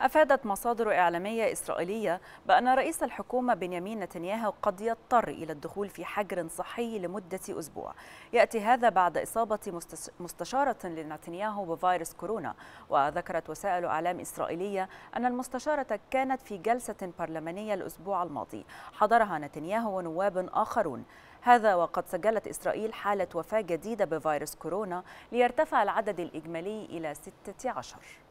أفادت مصادر إعلامية إسرائيلية بأن رئيس الحكومة بنيامين نتنياهو قد يضطر إلى الدخول في حجر صحي لمدة أسبوع يأتي هذا بعد إصابة مستشارة لنتنياهو بفيروس كورونا وذكرت وسائل إعلام إسرائيلية أن المستشارة كانت في جلسة برلمانية الأسبوع الماضي حضرها نتنياهو ونواب آخرون هذا وقد سجلت إسرائيل حالة وفاة جديدة بفيروس كورونا ليرتفع العدد الإجمالي إلى 16